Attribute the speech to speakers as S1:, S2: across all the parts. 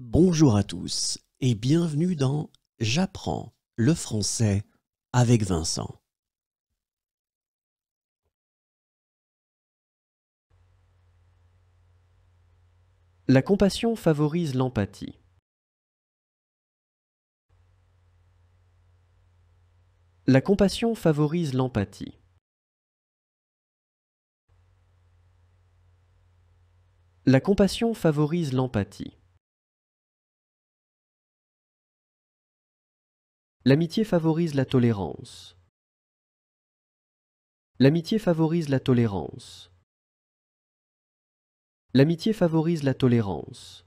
S1: Bonjour à tous et bienvenue dans J'apprends le français avec Vincent. La compassion favorise l'empathie. La compassion favorise l'empathie. La compassion favorise l'empathie. L'amitié favorise la tolérance. L'amitié favorise la tolérance. L'amitié favorise la tolérance.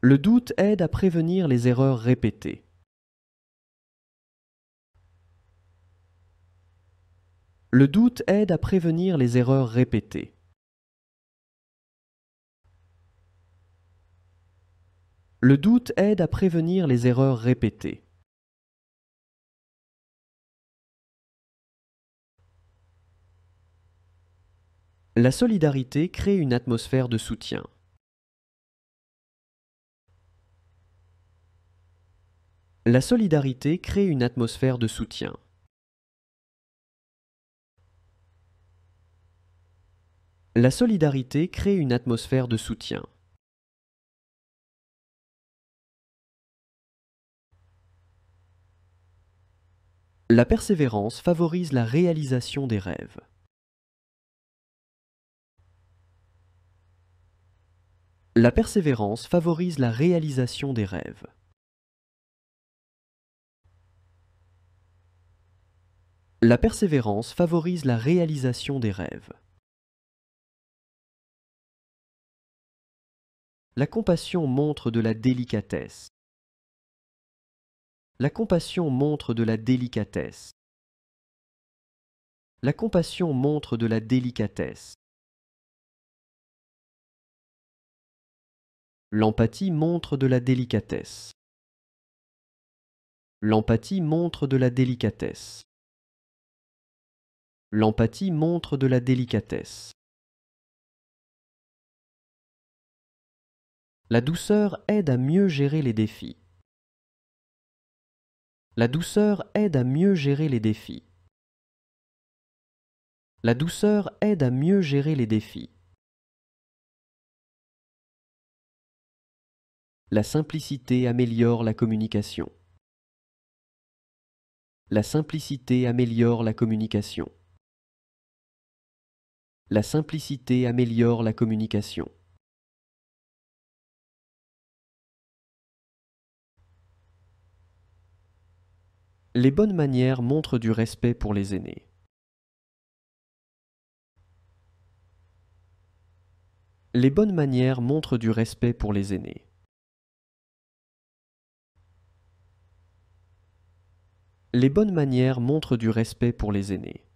S1: Le doute aide à prévenir les erreurs répétées. Le doute aide à prévenir les erreurs répétées. Le doute aide à prévenir les erreurs répétées. La solidarité crée une atmosphère de soutien. La solidarité crée une atmosphère de soutien. La solidarité crée une atmosphère de soutien. La persévérance favorise la réalisation des rêves. La persévérance favorise la réalisation des rêves. La persévérance favorise la réalisation des rêves. La compassion montre de la délicatesse. La compassion montre de la délicatesse. La compassion montre de la délicatesse. L'empathie montre de la délicatesse. L'empathie montre de la délicatesse. L'empathie montre de la délicatesse. La douceur aide à mieux gérer les défis. La douceur aide à mieux gérer les défis. La douceur aide à mieux gérer les défis. La simplicité améliore la communication. La simplicité améliore la communication. La simplicité améliore la communication. Les bonnes manières montrent du respect pour les aînés. Les bonnes manières montrent du respect pour les aînés. Les bonnes manières montrent du respect pour les aînés.